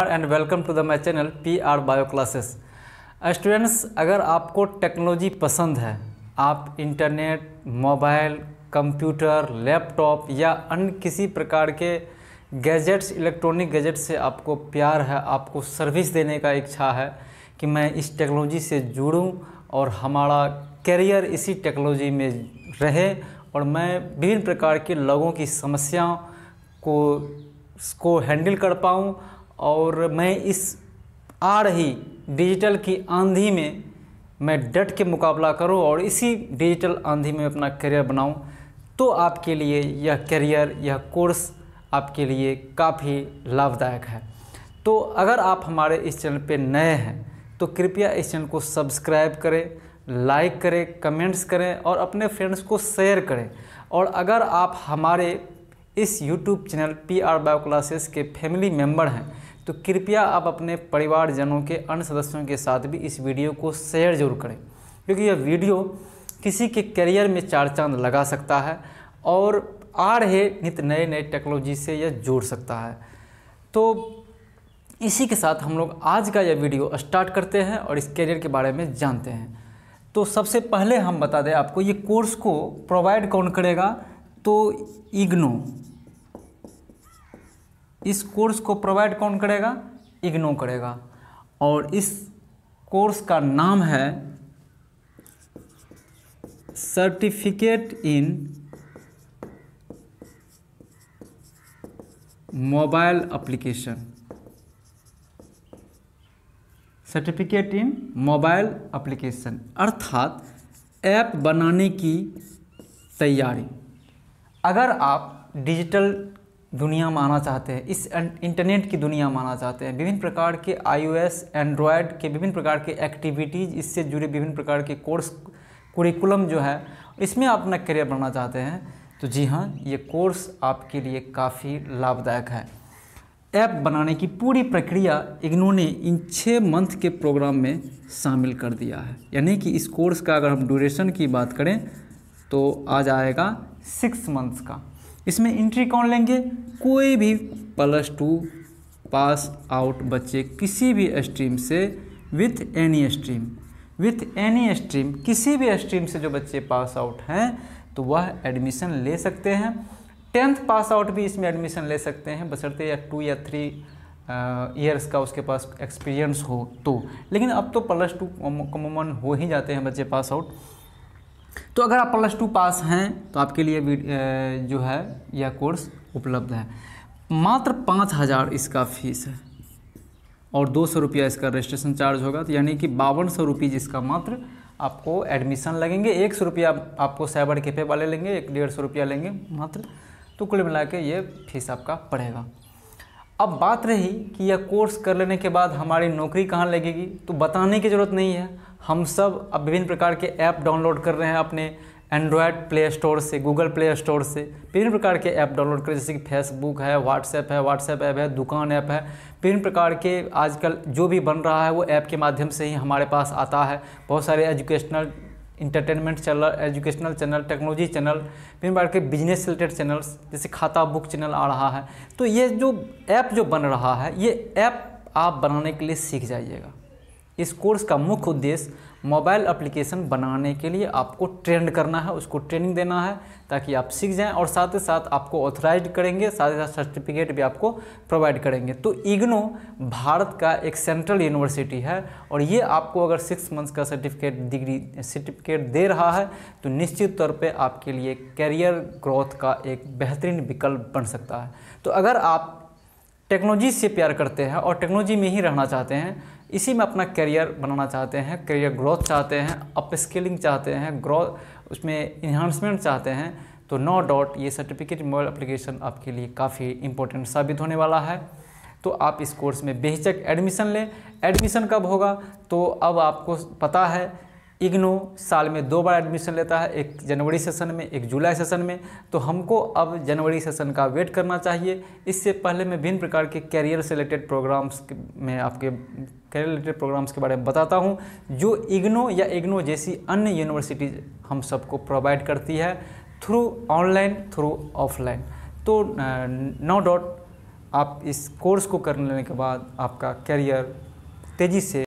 and welcome to the my channel P R bio classes students अगर आपको technology पसंद है आप इंटरनेट मोबाइल कंप्यूटर लैपटॉप या अन्य किसी प्रकार के गैजेट्स इलेक्ट्रॉनिक गैजेट्स से आपको प्यार है आपको सर्विस देने का इच्छा है कि मैं इस टेक्नोलॉजी से जुड़ूँ और हमारा करियर इसी टेक्नोलॉजी में रहे और मैं विभिन्न प्रकार के लोगों की समस्याओं को को हैंडल कर पाऊँ और मैं इस आ रही डिजिटल की आंधी में मैं डट के मुकाबला करूं और इसी डिजिटल आंधी में अपना करियर बनाऊं तो आपके लिए यह करियर यह कोर्स आपके लिए काफ़ी लाभदायक है तो अगर आप हमारे इस चैनल पे नए हैं तो कृपया इस चैनल को सब्सक्राइब करें लाइक करें कमेंट्स करें और अपने फ्रेंड्स को शेयर करें और अगर आप हमारे इस YouTube channel P R bio classes के फैमिली मेम्बर हैं तो कृपया आप अपने परिवारजनों के अन्य सदस्यों के साथ भी इस वीडियो को शेयर जरूर करें क्योंकि यह वीडियो किसी के करियर में चार चांद लगा सकता है और आ रहे नित नए नए टेक्नोलॉजी से यह जोड़ सकता है तो इसी के साथ हम लोग आज का यह वीडियो स्टार्ट करते हैं और इस करियर के बारे में जानते हैं तो सबसे पहले हम बता दें आपको ये कोर्स को प्रोवाइड कौन करेगा तो इग्नो इस कोर्स को प्रोवाइड कौन करेगा इग्नो करेगा और इस कोर्स का नाम है certificate in mobile application certificate in mobile application अर्थात ऐप बनाने की तैयारी अगर आप डिजिटल दुनिया माना चाहते हैं इस इंटरनेट की दुनिया माना चाहते हैं विभिन्न प्रकार के आईओएस एंड्रॉयड के विभिन्न प्रकार के एक्टिविटीज़ इससे जुड़े विभिन्न प्रकार के कोर्स कुरिकुलम जो है इसमें आप अपना करियर बनाना चाहते हैं तो जी हाँ ये कोर्स आपके लिए काफ़ी लाभदायक है ऐप बनाने की पूरी प्रक्रिया इन्होंने इन छः मंथ के प्रोग्राम में शामिल कर दिया है यानी कि इस कोर्स का अगर हम ड्यूरेशन की बात करें तो आ जाएगा सिक्स मंथ्स का इसमें इंट्री कौन लेंगे कोई भी प्लस टू पास आउट बच्चे किसी भी स्ट्रीम से with any stream with any stream किसी भी स्ट्रीम से जो बच्चे पास आउट हैं तो वह एडमिशन ले सकते हैं टेंथ पास आउट भी इसमें एडमिशन ले सकते हैं बसरते या टू या थ्री ईयर्स का उसके पास एक्सपीरियंस हो तो लेकिन अब तो प्लस टू कमूमन हो ही जाते हैं बच्चे पास आउट तो अगर आप प्लस टू पास हैं तो आपके लिए जो है यह कोर्स उपलब्ध है मात्र पाँच हज़ार इसका फीस है और दो सौ रुपया इसका रजिस्ट्रेशन चार्ज होगा तो यानी कि बावन सौ रुपीज़ इसका मात्र आपको एडमिशन लगेंगे एक सौ रुपया आपको साइबर कैफे वाले लेंगे एक डेढ़ सौ रुपया लेंगे मात्र तो कुल मिला के ये फीस आपका पड़ेगा अब बात रही कि यह कोर्स कर लेने के बाद हमारी नौकरी कहाँ लगेगी तो बताने की ज़रूरत नहीं है हम सब अब विभिन्न प्रकार के ऐप डाउनलोड कर रहे हैं अपने एंड्रॉयड प्ले स्टोर से गूगल प्ले स्टोर से विभिन्न प्रकार के ऐप डाउनलोड करें जैसे कि फेसबुक है व्हाट्सएप है व्हाट्सएप ऐप है दुकान ऐप है विभिन्न प्रकार के आजकल जो भी बन रहा है वो ऐप के माध्यम से ही हमारे पास आता है बहुत सारे educational entertainment channel educational channel technology channel विभिन्न प्रकार के बिजनेस रिलेटेड चैनल्स जैसे खाता बुक चैनल आ रहा है तो ये जो ऐप जो बन रहा है ये ऐप आप बनाने के लिए सीख जाइएगा इस कोर्स का मुख्य उद्देश्य मोबाइल एप्लीकेशन बनाने के लिए आपको ट्रेंड करना है उसको ट्रेनिंग देना है ताकि आप सीख जाएं और साथ ही साथ आपको ऑथराइज करेंगे साथ ही साथ सर्टिफिकेट भी आपको प्रोवाइड करेंगे तो इग्नो भारत का एक सेंट्रल यूनिवर्सिटी है और ये आपको अगर सिक्स मंथ्स का सर्टिफिकेट डिग्री सर्टिफिकेट दे रहा है तो निश्चित तौर पर आपके लिए करियर ग्रोथ का एक बेहतरीन विकल्प बन सकता है तो अगर आप टेक्नोलॉजी से प्यार करते हैं और टेक्नोलॉजी में ही रहना चाहते हैं इसी में अपना करियर बनाना चाहते हैं करियर ग्रोथ चाहते हैं अप स्किलिंग चाहते हैं ग्रोथ उसमें इन्हांसमेंट चाहते हैं तो नो डॉट ये सर्टिफिकेट मोबाइल अप्लीकेशन आपके लिए काफ़ी इंपॉर्टेंट साबित होने वाला है तो आप इस कोर्स में बेहिचक एडमिशन लें एडमिशन कब होगा तो अब आपको पता है इग्नो साल में दो बार एडमिशन लेता है एक जनवरी सेशन में एक जुलाई सेशन में तो हमको अब जनवरी सेशन का वेट करना चाहिए इससे पहले मैं भिन्न प्रकार के कैरियर से रिलेटेड प्रोग्राम्स में आपके करियर रिलेटेड प्रोग्राम्स के बारे में बताता हूँ जो इग्नो या इग्नो जैसी अन्य यूनिवर्सिटीज़ हम सबको प्रोवाइड करती है थ्रू ऑनलाइन थ्रू ऑफलाइन तो नो डॉट आप इस कोर्स को करने लेने के बाद आपका करियर तेज़ी से